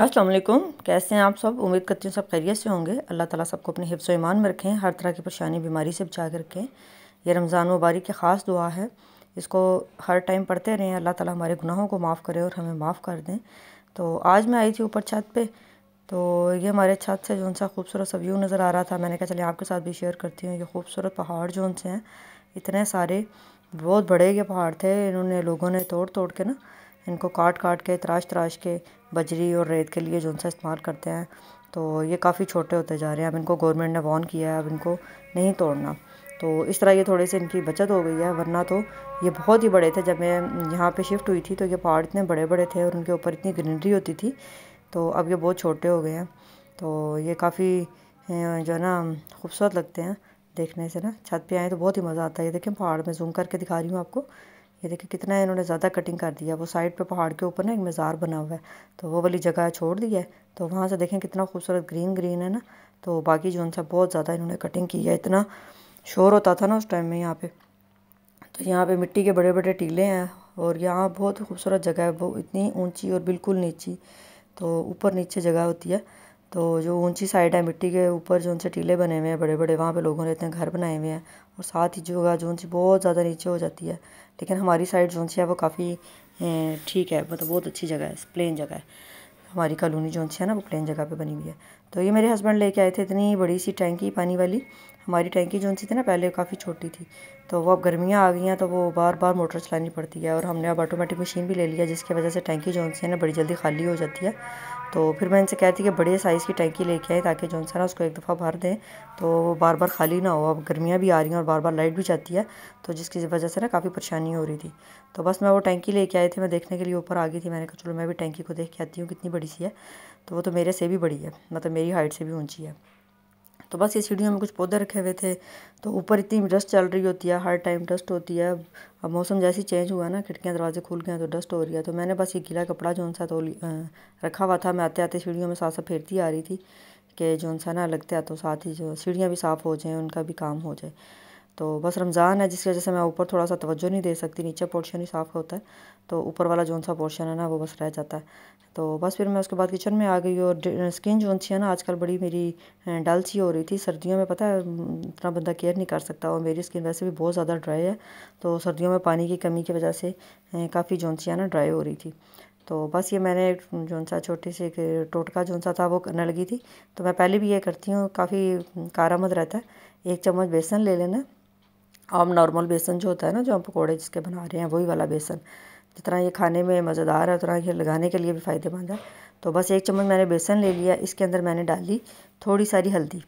अस्सलाम वालेकुम कैसे हैं आप सब उम्मीद करती हूँ सब खैरियत से होंगे अल्लाह ताला सबको अपने हिफ्स ईमान में रखें हर तरह की परेशानी बीमारी से बचा कर रखें यह रमज़ान मुबारक की ख़ास दुआ है इसको हर टाइम पढ़ते रहें अल्लाह ताला हमारे गुनाहों को माफ़ करे और हमें माफ़ कर दें तो आज मैं आई थी ऊपर छत पर तो ये हमारे छत से जो सा खूबसूरत सा व्यू नज़र आ रहा था मैंने कहा चले आपके साथ भी शेयर करती हूँ ये खूबसूरत पहाड़ जो से हैं इतने सारे बहुत बड़े ये पहाड़ थे इन्होंने लोगों ने तोड़ तोड़ के ना इनको काट काट के तराश तराश के बजरी और रेत के लिए जो उनसे इस्तेमाल करते हैं तो ये काफ़ी छोटे होते जा रहे हैं अब इनको गवर्नमेंट ने वॉन किया है अब इनको नहीं तोड़ना तो इस तरह ये थोड़े से इनकी बचत हो गई है वरना तो ये बहुत ही बड़े थे जब मैं यहाँ पे शिफ्ट हुई थी तो ये पहाड़ इतने बड़े बड़े थे और उनके ऊपर इतनी ग्रीनरी होती थी तो अब ये बहुत छोटे हो गए हैं तो ये काफ़ी जो है ना खूबसूरत लगते हैं देखने से ना छत पे आए तो बहुत ही मज़ा आता है ये देखें पहाड़ में जूम करके दिखा रही हूँ आपको ये देखिए कितना इन्होंने ज़्यादा कटिंग कर दिया वो साइड पे पहाड़ के ऊपर ना एक मज़ार बना हुआ है तो वो वाली जगह छोड़ दी है तो वहाँ से देखें कितना खूबसूरत ग्रीन ग्रीन है ना तो बाकी जो सा बहुत ज़्यादा इन्होंने कटिंग की है इतना शोर होता था ना उस टाइम में यहाँ पर तो यहाँ पर मिट्टी के बड़े बड़े टीले हैं और यहाँ बहुत खूबसूरत जगह है वो इतनी ऊँची और बिल्कुल नीची तो ऊपर नीचे जगह होती है तो जो ऊंची साइड है मिट्टी के ऊपर जो उनसे टीले बने हुए हैं बड़े बड़े वहाँ पे लोगों ने इतने घर बनाए हुए हैं और साथ ही जो है जो उनसे बहुत ज़्यादा नीचे हो जाती है लेकिन हमारी साइड जो सी है वो काफ़ी ठीक है मतलब बहुत अच्छी जगह है प्लेन जगह है हमारी कॉलोनी जो है ना वो प्लेन जगह पर बनी हुई है तो ये मेरे हस्बैंड लेके आए थे इतनी बड़ी सी टैंकी पानी वाली हमारी टैंकी जो सी थी ना पहले काफ़ी छोटी थी तो वो अब गर्मियाँ आ गई हैं तो वो बार बार मोटर चलानी पड़ती है और हमने अब ऑटोमेटिक मशीन भी ले लिया जिसकी वजह से टैंकी जो सी है ना बड़ी जल्दी खाली हो जाती है तो फिर मैं इनसे कह रही थी कि बड़े साइज़ की टैंकी लेके आए ताकि जो है ना उसको एक दफ़ा भर दें तो वो बार बार खाली ना हो अब गर्मियाँ भी आ रही हैं और बार बार लाइट भी जाती है तो जिसकी वजह से ना काफ़ी परेशानी हो रही थी तो बस मैं वो टैंकी लेके आई थी मैं देखने के लिए ऊपर आ गई थी मैंने कहा चलो मैं भी टैंकी को देख के आती हूँ कितनी बड़ी सी है तो वो तो मेरे से भी बड़ी है मतलब मेरी हाइट से भी ऊँची है तो बस ये सीढ़ियों में कुछ पौधे रखे हुए थे तो ऊपर इतनी डस्ट चल रही होती है हर टाइम डस्ट होती है अब मौसम जैसे चेंज हुआ ना खिड़कियाँ दरवाजे खुल गए तो डस्ट हो रही है तो मैंने बस ये गीला कपड़ा जो सा तो रखा हुआ था मैं आते आते सीढ़ियों में साथ साथ फेरती आ रही थी कि जो सा ना लगता है तो साथ ही जो सीढ़ियाँ भी साफ़ हो जाएँ उनका भी काम हो जाए तो बस रमज़ान है जिसकी वजह से मैं ऊपर थोड़ा सा तवज्जो नहीं दे सकती नीचे पोर्शन ही साफ़ होता है तो ऊपर वाला जौन सा पोर्शन है ना वो बस रह जाता है तो बस फिर मैं उसके बाद किचन में आ गई और स्किन जौन थी ना आजकल बड़ी मेरी डल सी हो रही थी सर्दियों में पता है इतना बंदा केयर नहीं कर सकता और मेरी स्किन वैसे भी बहुत ज़्यादा ड्राई है तो सर्दियों में पानी की कमी की वजह से काफ़ी जौन सी ना ड्राई हो रही थी तो बस ये मैंने जोन सा छोटे से एक टोटका जोन सा था वो करने लगी थी तो मैं पहले भी ये करती हूँ काफ़ी कारामद रहता है एक चम्मच बेसन ले लेना आम नॉर्मल बेसन जो होता है ना जो हम पकौड़े जिसके बना रहे हैं वही वाला बेसन जितना ये खाने में मज़ेदार है उतना ये लगाने के लिए भी फ़ायदेमंद है तो बस एक चम्मच मैंने बेसन ले लिया इसके अंदर मैंने डाली थोड़ी सारी हल्दी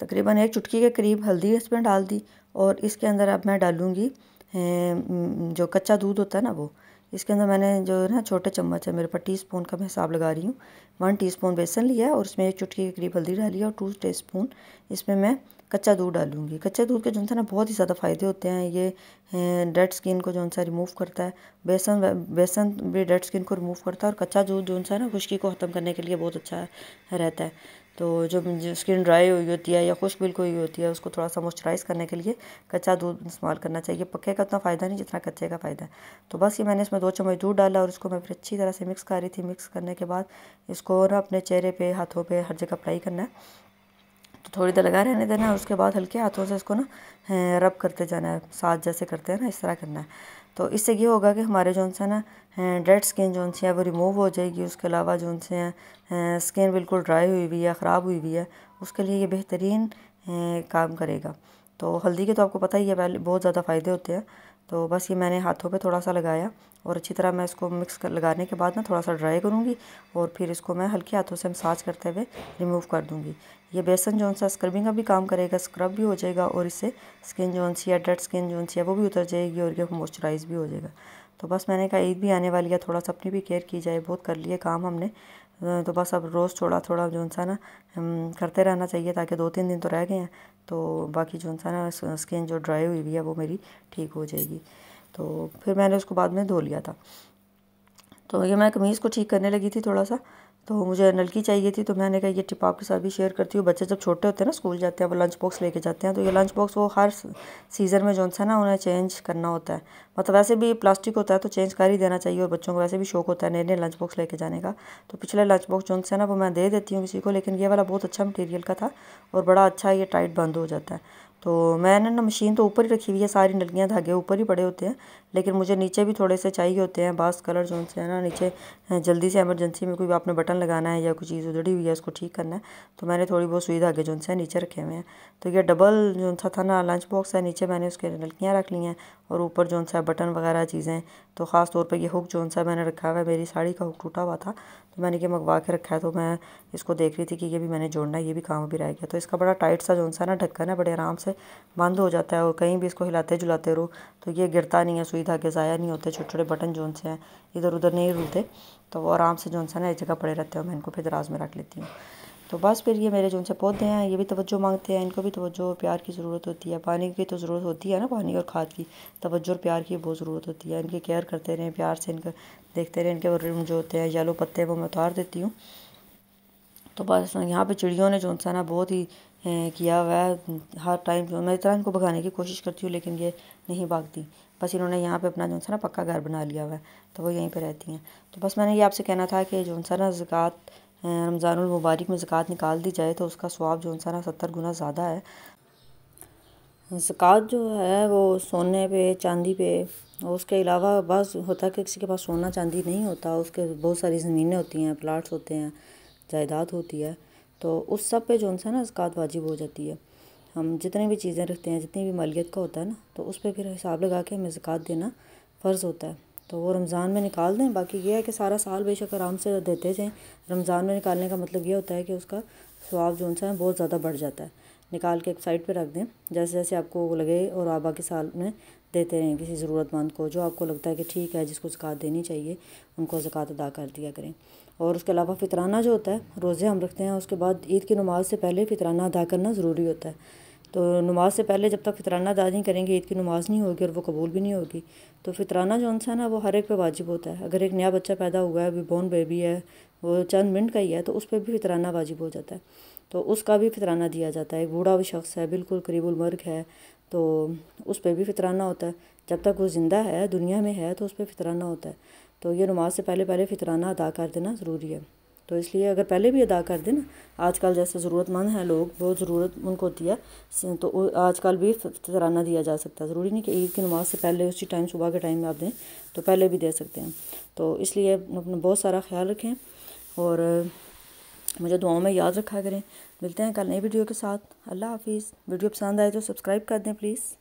तकरीबन एक चुटकी के करीब हल्दी इसमें डाल दी और इसके अंदर अब मैं डालूँगी जो कच्चा दूध होता है ना वो इसके अंदर मैंने जो है ना छोटे चम्मच है मेरे पास टी स्पून का मैं हिसाब लगा रही हूँ वन टी स्पून बेसन लिया और उसमें एक चुटकी के करीब हल्दी डाली और टू टी स्पून इसमें मैं कच्चा दूध डालूंगी कच्चे दूध के जो है ना बहुत ही ज़्यादा फ़ायदे होते हैं ये डेड स्किन को जो है रिमूव करता है बेसन बेसन भी डेड स्किन को रिमूव करता है और कच्चा दूध जो है ना खुश्की को ख़त्म करने के लिए बहुत अच्छा रहता है तो जो स्किन ड्राई हुई होती है या खुश्क बिल्कुल हुई होती है उसको थोड़ा सा मॉइस्चराइज़ करने के लिए कच्चा दूध इस्तेमाल करना चाहिए पक्के का उतना फ़ायदा नहीं जितना कच्चे का फ़ायदा है तो बस ये मैंने इसमें दो चम्मच दूध डाला और इसको मैं फिर अच्छी तरह से मिक्स कर रही थी मिक्स करने के बाद इसको ना अपने चेहरे पर हाथों पर हर जगह अप्लाई करना है तो थोड़ी देर लगा रहने देना है उसके बाद हल्के हाथों से इसको ना रब करते जाना है साथ जैसे करते हैं ना इस तरह करना है तो इससे ये होगा कि हमारे जो है ना डेड स्किन जो है वो रिमूव हो जाएगी उसके अलावा जो है स्किन बिल्कुल ड्राई हुई हुई है ख़राब हुई हुई है उसके लिए ये बेहतरीन काम करेगा तो हल्दी के तो आपको पता ही है बहुत ज़्यादा फ़ायदे होते हैं तो बस ये मैंने हाथों पे थोड़ा सा लगाया और अच्छी तरह मैं इसको मिक्स कर लगाने के बाद ना थोड़ा सा ड्राई करूँगी और फिर इसको मैं हल्के हाथों से मसाज करते हुए रिमूव कर दूँगी ये बेसन जो सा स्क्रबिंग का भी काम करेगा स्क्रब भी हो जाएगा और इससे स्किन जो सी या डेड स्किन जो सी है वो भी उतर जाएगी और ये मॉइस्चराइज़ भी हो जाएगा तो बस मैंने कहा ईद भी आने वाली है थोड़ा सा अपनी भी केयर की जाए बहुत कर लिए काम हमने तो बस अब रोज़ थोड़ा थोड़ा जो सा ना करते रहना चाहिए ताकि दो तीन दिन तो रह गए हैं तो बाकी जो सा ना स्किन जो ड्राई हुई हुई है वो मेरी ठीक हो जाएगी तो फिर मैंने उसको बाद में धो लिया था तो ये मैं कमीज़ को ठीक करने लगी थी थोड़ा सा तो मुझे नलकी चाहिए थी तो मैंने कहा ये टिप आपके साथ भी शेयर करती हूँ बच्चे जब छोटे होते हैं ना स्कूल जाते हैं वो लंच बॉक्स लेके जाते हैं तो ये लंच बॉक्स वो हर सीज़न में जो सा ना उन्हें चेंज करना होता है मतलब वैसे भी प्लास्टिक होता है तो चेंज कर ही देना चाहिए और बच्चों को वैसे भी शौक होता है नए नए लंच बॉक्स लेके जाने का तो पिछले लंच बॉक्स जो सा ना वो मैं दे देती हूँ किसी को लेकिन ये वाला बहुत अच्छा मटेरियल का था और बड़ा अच्छा ये टाइट बंद हो जाता है तो मैंने ना मशीन तो ऊपर ही रखी हुई है सारी नलकियाँ धागे ऊपर ही पड़े होते हैं लेकिन मुझे नीचे भी थोड़े से चाहिए होते हैं बास कलर जो से है ना नीचे जल्दी से एमरजेंसी में कोई आपने बटन लगाना है या कोई चीज़ उधड़ी हुई है उसको ठीक करना है तो मैंने थोड़ी बहुत सुई धागे जो है नीचे रखे हुए हैं तो यह डबल जो सा था ना लंच बॉक्स है नीचे मैंने उसके नलकियाँ रख ली हैं और ऊपर जो सा बटन वगैरह चीज़ें तो ख़ास तौर पे ये हुक जो सा मैंने रखा हुआ है मेरी साड़ी का हुक टूटा हुआ था तो मैंने ये मंगवा के रखा है तो मैं इसको देख रही थी कि ये भी मैंने जोड़ना है ये भी काम भी रह गया तो इसका बड़ा टाइट सा जो सा ना ढक्कन है बड़े आराम से बंद हो जाता है और कहीं भी इसको हिलाते जुलाते रहो तो ये गिरता नहीं है सुई धागे ज़ाया नहीं होते छोटे छोटे बटन जो से हैं इधर उधर नहीं रुलते तो वो आराम से जो सा ना एक जगह पड़े रहते हैं मैं इनको फिर दराज में रख लेती हूँ तो बस फिर ये मेरे जो उनसे पौधे हैं ये भी तवज्जो मांगते हैं इनको भी तवज्जो और प्यार की ज़रूरत होती है पानी की तो ज़रूरत होती है ना पानी और खाद की तवज्जो और प्यार की बहुत ज़रूरत होती है इनकी केयर करते रहें प्यार से इनका देखते रहें इनके रिम जो होते हैं येलो पत्ते वो मैं उतार देती हूँ तो बस यहाँ पर चिड़ियों ने जो सा ना बहुत ही किया हुआ है हर टाइम जो मैं इस तरह इनको भगाने की कोशिश करती हूँ लेकिन ये नहीं भागती बस इन्होंने यहाँ पे अपना जो सा ना पक्का घर बना लिया हुआ है तो वो यहीं पे रहती हैं तो बस मैंने ये आपसे कहना था कि जो सा ना ज़क़़त रमज़ानमबारक में ज़क़़त निकाल दी जाए तो उसका स्वाब जो है ना सत्तर गुना ज़्यादा है ज़क़़त जो है वो सोने पे चांदी पे उसके अलावा बस होता है कि किसी के पास सोना चांदी नहीं होता उसके बहुत सारी ज़मीनें होती हैं प्लाट्स होते हैं जायदाद होती है तो उस सब पे जो सा ना ज़क़़त वाजिब हो जाती है हम जितने भी चीज़ें रखते हैं जितनी भी मालियत का होता है ना तो उस पर फिर हिसाब लगा के हमें ज़क़़त देना फ़र्ज़ होता है तो वो रमज़ान में निकाल दें बाकी ये है कि सारा साल बेशक आराम से देते जाएँ रमज़ान में निकालने का मतलब ये होता है कि उसका स्वाब जो सा है बहुत ज़्यादा बढ़ जाता है निकाल के एक साइड पे रख दें जैसे जैसे आपको लगे और आप बाकी साल में देते रहें किसी ज़रूरतमंद को जो आपको लगता है कि ठीक है जिसको ज़क़़त देनी चाहिए उनको ज़क़़त अदा कर दिया करें और उसके अलावा फितराना जो होता है रोज़े हम रखते हैं उसके बाद ईद की नमाज़ से पहले फितराना अदा करना ज़रूरी होता है तो नमाज से पहले जब तक फितराना अदा नहीं करेंगे ईद की नमाज़ नहीं होगी और वो कबूल भी नहीं होगी तो फितराना जो सा ना वो हर एक पे वाजिब होता है अगर एक नया बच्चा पैदा हुआ है अभी बॉर्न बेबी है वो चंद मिनट का ही है तो उस पर भी फितराना वाजिब हो जाता है तो उसका भी फितराना दिया जाता है एक बूढ़ा शख्स है बिल्कुल करीबुल मर्ग है तो उस पर भी फितराना होता है जब तक वो ज़िंदा है दुनिया में है तो उस पर फितराना होता है तो ये नमाज से पहले पहले फितराना अदा कर देना ज़रूरी है तो इसलिए अगर पहले भी अदा कर दें आजकल जैसे ज़रूरतमंद हैं लोग बहुत ज़रूरत उनको होती है तो आजकल भी तराना दिया जा सकता है ज़रूरी नहीं कि ईद की नमाज़ से पहले उसी टाइम सुबह के टाइम में आप दें तो पहले भी दे सकते हैं तो इसलिए अपना बहुत सारा ख्याल रखें और मुझे दुआओं में याद रखा करें मिलते हैं कल नई वीडियो के साथ अल्लाह हाफिज़ वीडियो पसंद आए तो सब्सक्राइब कर दें प्लीज़